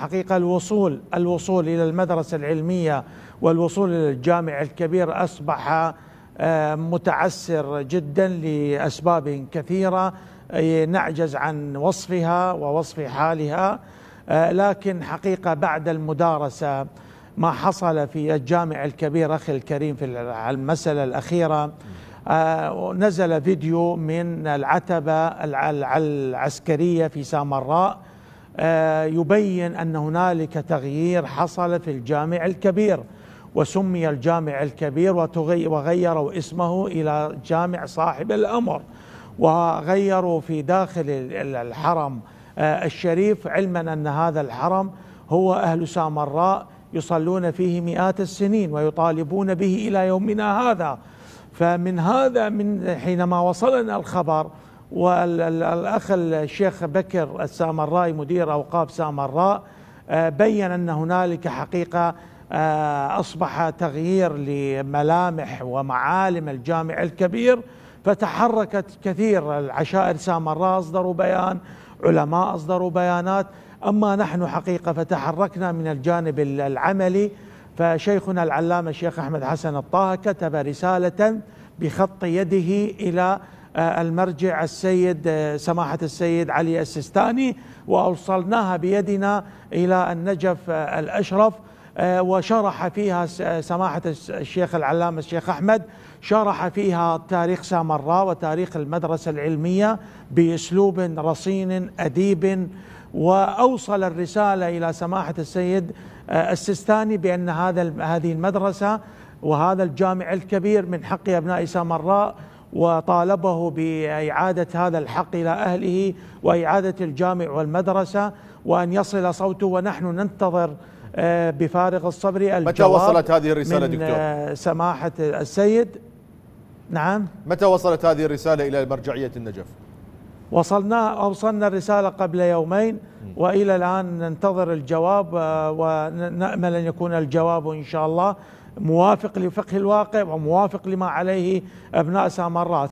حقيقة الوصول الوصول إلى المدرسة العلمية والوصول إلى الجامع الكبير أصبح آه، متعسر جدا لأسباب كثيرة نعجز عن وصفها ووصف حالها آه، لكن حقيقة بعد المدارسة ما حصل في الجامع الكبير أخي الكريم في المسألة الأخيرة آه، نزل فيديو من العتبة العسكرية في سامراء آه، يبين ان هنالك تغيير حصل في الجامع الكبير وسمي الجامع الكبير وغيروا اسمه الى جامع صاحب الامر وغيروا في داخل الحرم آه، الشريف علما ان هذا الحرم هو اهل سامراء يصلون فيه مئات السنين ويطالبون به الى يومنا هذا فمن هذا من حينما وصلنا الخبر والأخ الشيخ بكر السامرائي مدير أوقاف سامراء آه، بين أن هنالك حقيقة آه، أصبح تغيير لملامح ومعالم الجامع الكبير فتحركت كثير العشائر سامراء أصدروا بيان علماء أصدروا بيانات أما نحن حقيقة فتحركنا من الجانب العملي فشيخنا العلامة الشيخ أحمد حسن الطه كتب رسالة بخط يده إلى آه، المرجع السيد آه، سماحة السيد علي السيستاني وأوصلناها بيدنا إلى النجف آه، الأشرف وشرح فيها سماحة الشيخ العلامة الشيخ أحمد شرح فيها تاريخ سامراء وتاريخ المدرسة العلمية بأسلوب رصين أديب وأوصل الرسالة إلى سماحة السيد السيستاني بأن هذا هذه المدرسة وهذا الجامع الكبير من حق أبناء سامراء وطالبه بإعادة هذا الحق إلى أهله وإعادة الجامع والمدرسة وأن يصل صوته ونحن ننتظر آه، بفارغ الصبر الجواب متى وصلت هذه الرسالة من دكتور؟ آه، سماحة السيد نعم متى وصلت هذه الرسالة إلى مرجعية النجف؟ وصلنا أوصلنا الرسالة قبل يومين وإلى الآن ننتظر الجواب آه، ونأمل أن يكون الجواب إن شاء الله موافق لفقه الواقع وموافق لما عليه أبناء سامرات